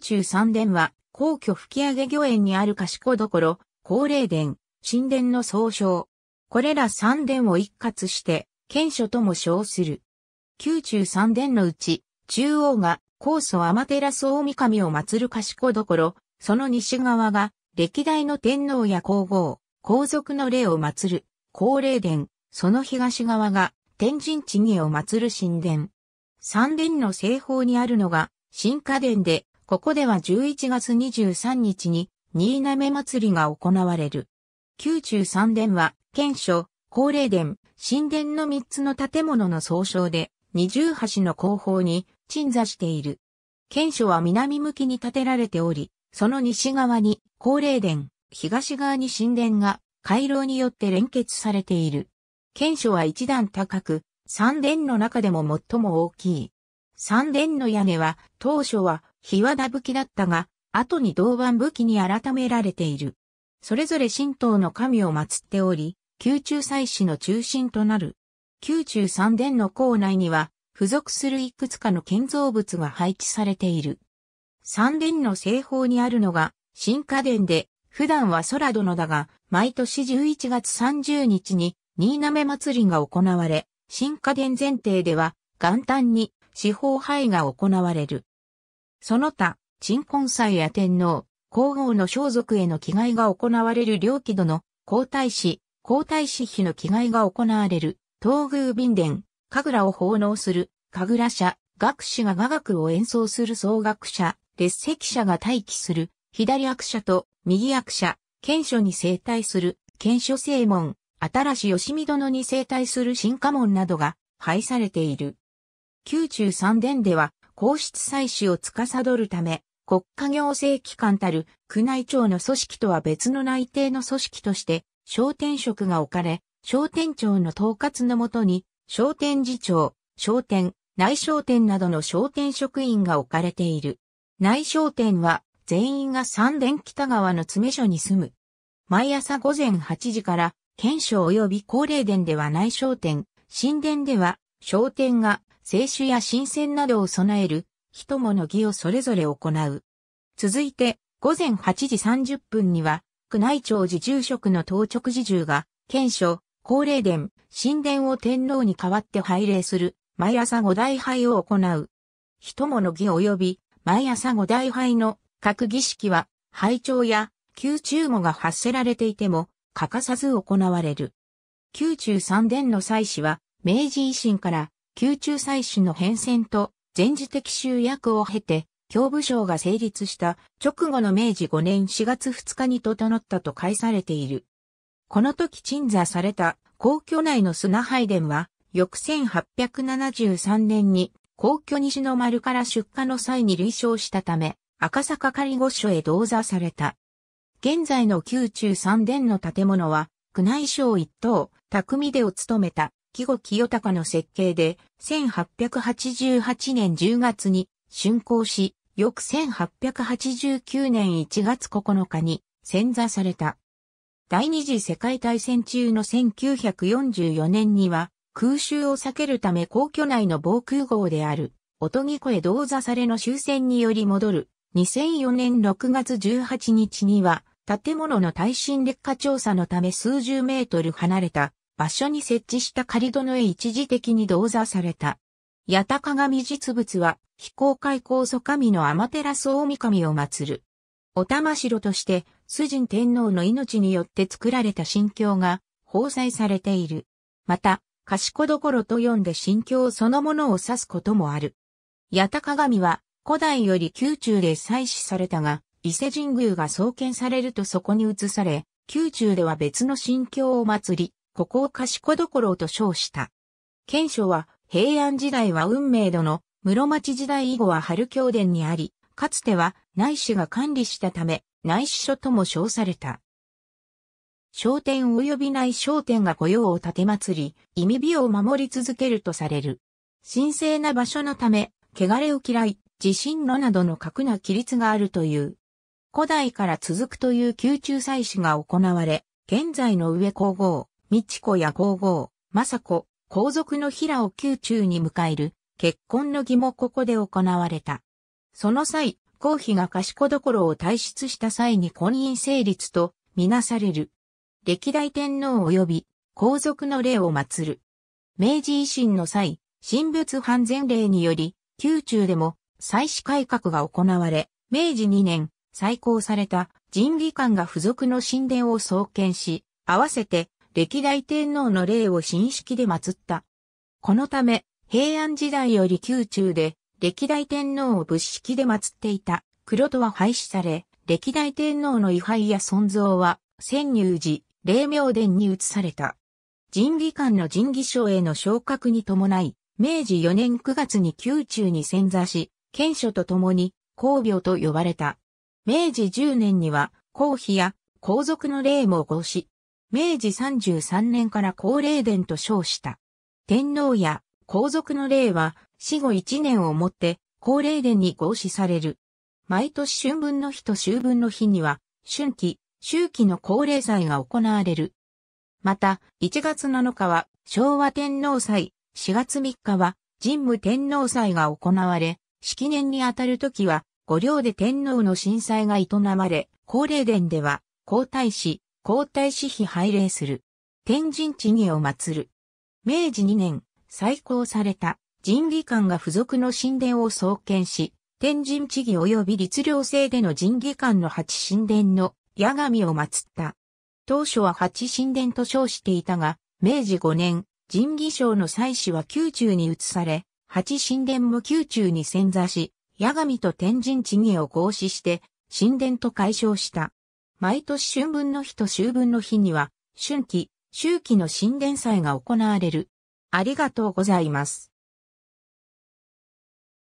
中三殿は、皇居吹上御苑にある賢所、高齢殿、神殿の総称。これら3殿を一括して、県所とも称する。中三殿のうち、中央が、高祖天照大神を祀る賢所、その西側が、歴代の天皇や皇后、皇族の霊を祀る、高齢殿、その東側が、天神地義を祀る神殿。三殿の西方にあるのが、新家殿で、ここでは11月23日に、新滑祭りが行われる。宮中三殿は、県所、高齢殿、神殿の3つの建物の総称で、二重橋の後方に鎮座している。県所は南向きに建てられており、その西側に高齢殿、東側に神殿が回廊によって連結されている。県所は一段高く、三殿の中でも最も大きい。三殿の屋根は当初は日和田武器だったが、後に同番武器に改められている。それぞれ神道の神を祀っており、宮中祭祀の中心となる。宮中三殿の校内には、付属するいくつかの建造物が配置されている。三殿の西方にあるのが、新家殿で、普段は空殿だが、毎年11月30日に、新滑祭りが行われ、新家殿前提では、元旦に、四方拝が行われる。その他、鎮魂祭や天皇、皇后の装束への着替えが行われる両木殿、の皇太子、皇太子妃の着替えが行われる、東宮便殿、神楽を奉納する、神楽者、学士が雅楽を演奏する総学者、列席者が待機する、左役者と右役者、賢書に生態する、賢書正門、新し吉見殿に生態する新家門などが配されている。宮中三殿では、皇室祭祀を司るため、国家行政機関たる宮内庁の組織とは別の内定の組織として、商店職が置かれ、商店長の統括のもとに、商店次長、商店、内商店などの商店職員が置かれている。内商店は、全員が三連北川の詰所に住む。毎朝午前8時から、県庁及び高齢殿では内商店、神殿では商店が聖酒や新鮮などを備える、人もの儀をそれぞれ行う。続いて、午前8時30分には、宮内庁寺住職の当直寺住が、県所、高霊殿、神殿を天皇に代わって拝礼する、毎朝五大拝を行う。人もの儀及び、毎朝五大拝の各儀式は、拝聴や宮中語が発せられていても、欠かさず行われる。宮中三殿の祭祀は、明治維新から宮中祭祀の変遷と前時的集約を経て、教部省が成立した直後の明治5年4月2日に整ったと解されている。この時鎮座された皇居内の砂拝殿は、翌1873年に皇居西の丸から出荷の際に類称したため、赤坂仮御所へ同座された。現在の宮中三殿の建物は、宮内省一等、匠でを務めた季後清隆の設計で、1888年10月に竣工し、翌1889年1月9日に潜座された。第二次世界大戦中の1944年には、空襲を避けるため皇居内の防空壕である、音木ぎ声銅座されの終戦により戻る、2004年6月18日には、建物の耐震劣化調査のため数十メートル離れた場所に設置した仮殿へ一時的に動座された。八田鏡実物は、非公開高祖神の天照大神を祀る。お玉城として、崇神天皇の命によって作られた神教が、包載されている。また、賢所と呼んで神教そのものを指すこともある。八田鏡は、古代より宮中で採取されたが、伊勢神宮が創建されるとそこに移され、宮中では別の神教を祭り、ここを賢所と称した。県所は平安時代は運命度の室町時代以後は春教殿にあり、かつては内史が管理したため、内史書とも称された。商店及び内商店が雇用を建て祭り、意味美を守り続けるとされる。神聖な場所のため、汚れを嫌い、地震のなどの格な規律があるという。古代から続くという宮中祭祀が行われ、現在の上皇后、美智子や皇后、雅子、皇族の平を宮中に迎える、結婚の儀もここで行われた。その際、皇妃が賢所を退出した際に婚姻成立とみなされる。歴代天皇及び皇族の霊を祀る。明治維新の際、神仏判前令により、宮中でも祭祀改革が行われ、明治2年、再興された神議官が付属の神殿を創建し、合わせて歴代天皇の霊を神式で祀った。このため、平安時代より宮中で、歴代天皇を仏式で祀っていた、黒戸は廃止され、歴代天皇の位牌や尊像は、潜入寺、霊明殿に移された。神技官の神技賞への昇格に伴い、明治4年9月に宮中に潜座し、県書と共に、皇廟と呼ばれた。明治10年には、皇妃や皇族の霊も合し、明治33年から高霊殿と称した。天皇や皇族の霊は死後1年をもって高霊殿に合祀される。毎年春分の日と秋分の日には、春季、秋季の高霊祭が行われる。また、1月7日は昭和天皇祭、4月3日は神武天皇祭が行われ、式年にあたる時は、五両で天皇の震災が営まれ、高霊殿では、皇太子、皇太子妃拝礼する。天神地義を祀る。明治2年、再興された神儀館が付属の神殿を創建し、天神地義及び律令制での神儀館の八神殿の矢神を祀った。当初は八神殿と称していたが、明治5年、神儀省の祭祀は宮中に移され、八神殿も宮中に潜座し、矢神と天神地義を合祀して、神殿と解消した。毎年春分の日と秋分の日には、春季、秋季の神殿祭が行われる。ありがとうございます。